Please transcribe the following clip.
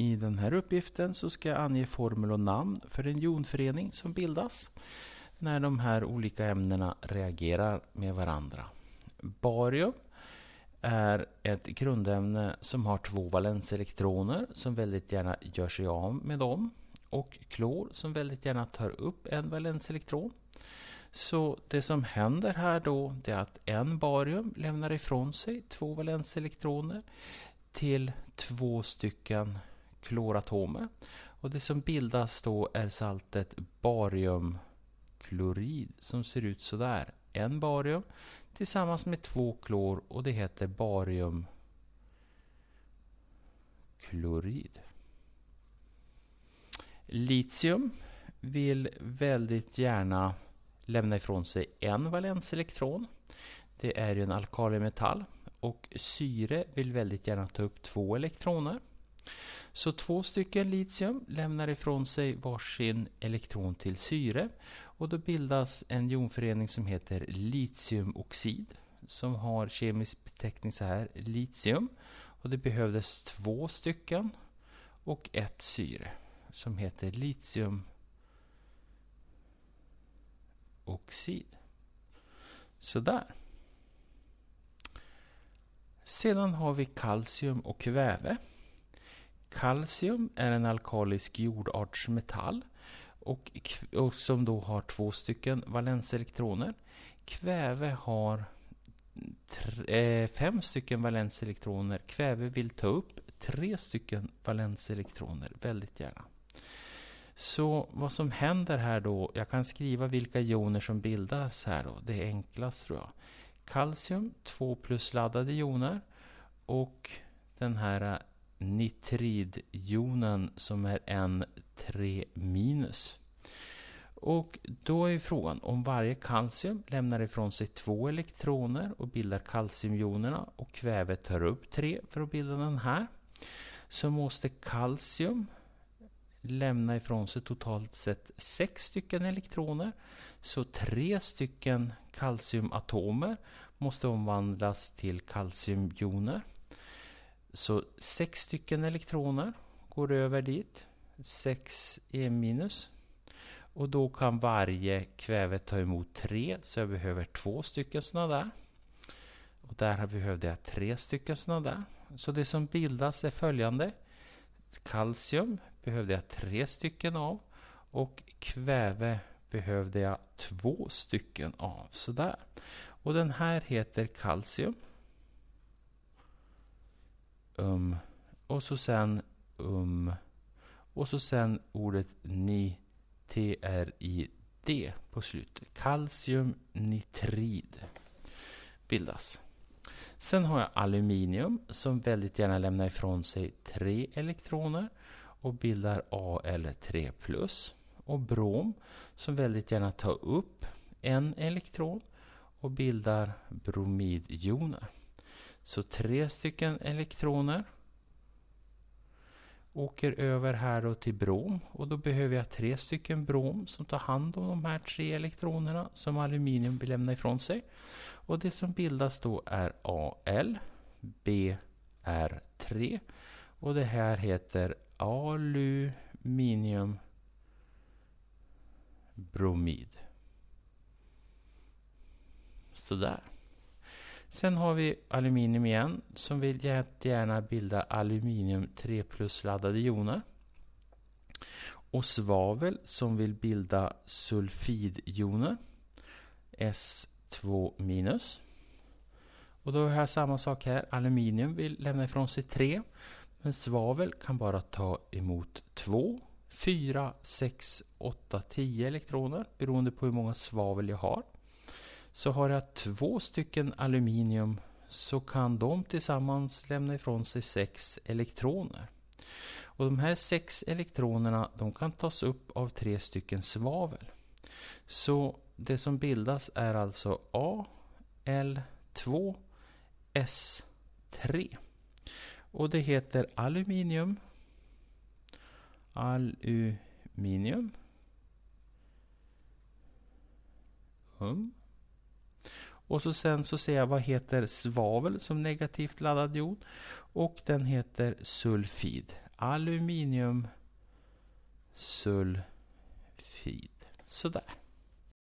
I den här uppgiften så ska jag ange formel och namn för en jonförening som bildas när de här olika ämnena reagerar med varandra. Barium är ett grundämne som har två valenselektroner som väldigt gärna gör sig av med dem och klor som väldigt gärna tar upp en valenselektron. Så det som händer här då det är att en barium lämnar ifrån sig två valenselektroner till två stycken kloratomer. Och det som bildas då är saltet bariumklorid som ser ut sådär. En barium tillsammans med två klor och det heter bariumklorid. Litium vill väldigt gärna lämna ifrån sig en valenselektron. Det är ju en alkalimetall och syre vill väldigt gärna ta upp två elektroner. Så två stycken litium lämnar ifrån sig varsin elektron till syre och då bildas en jonförening som heter litiumoxid som har kemisk beteckning så här, litium. Och det behövdes två stycken och ett syre som heter litiumoxid. Sådär. Sedan har vi kalcium och kväve. Kalcium är en alkalisk jordartsmetall och, och som då har två stycken valenselektroner. Kväve har tre, eh, fem stycken valenselektroner. Kväve vill ta upp tre stycken valenselektroner väldigt gärna. Så vad som händer här då, jag kan skriva vilka joner som bildas här då, det är enklast tror jag. Kalcium, två laddade joner. och den här eh, nitridjonen som är N3-. minus. Och då är frågan om varje kalcium lämnar ifrån sig två elektroner och bildar kalciumjonerna och kvävet tar upp tre för att bilda den här. Så måste kalcium lämna ifrån sig totalt sett sex stycken elektroner. Så tre stycken kalciumatomer måste omvandlas till kalciumjoner. Så sex stycken elektroner går över dit. 6e-. minus. Och då kan varje kväve ta emot tre, så jag behöver två stycken sådana där. Och där behövde jag tre stycken sådana där. Så det som bildas är följande. Kalcium behövde jag tre stycken av. Och kväve behövde jag två stycken av. Sådär. Och den här heter kalcium um, och så sen um, och så sen ordet ni, T-R-I-D på slutet. Kalciumnitrid bildas. Sen har jag aluminium som väldigt gärna lämnar ifrån sig tre elektroner och bildar Al3+. Och brom som väldigt gärna tar upp en elektron och bildar bromidjoner. Så tre stycken elektroner åker över här då till brom och då behöver jag tre stycken brom som tar hand om de här tre elektronerna som aluminium vill lämna ifrån sig. Och det som bildas då är Al, BR3 och det här heter aluminiumbromid. Sådär. Sen har vi aluminium igen som vill jättegärna bilda aluminium 3 plus laddade joner. Och svavel som vill bilda sulfidjoner. S2 minus. Och då har jag samma sak här. Aluminium vill lämna ifrån sig 3. Men svavel kan bara ta emot 2, 4, 6, 8, 10 elektroner beroende på hur många svavel jag har. Så har jag två stycken aluminium så kan de tillsammans lämna ifrån sig sex elektroner. Och de här sex elektronerna de kan tas upp av tre stycken svavel. Så det som bildas är alltså Al2S3. Och det heter aluminium. Aluminium. Um. Och så sen så ser jag vad heter svavel som negativt laddad jod? Och den heter sulfid. Aluminium sulfid. Sådär.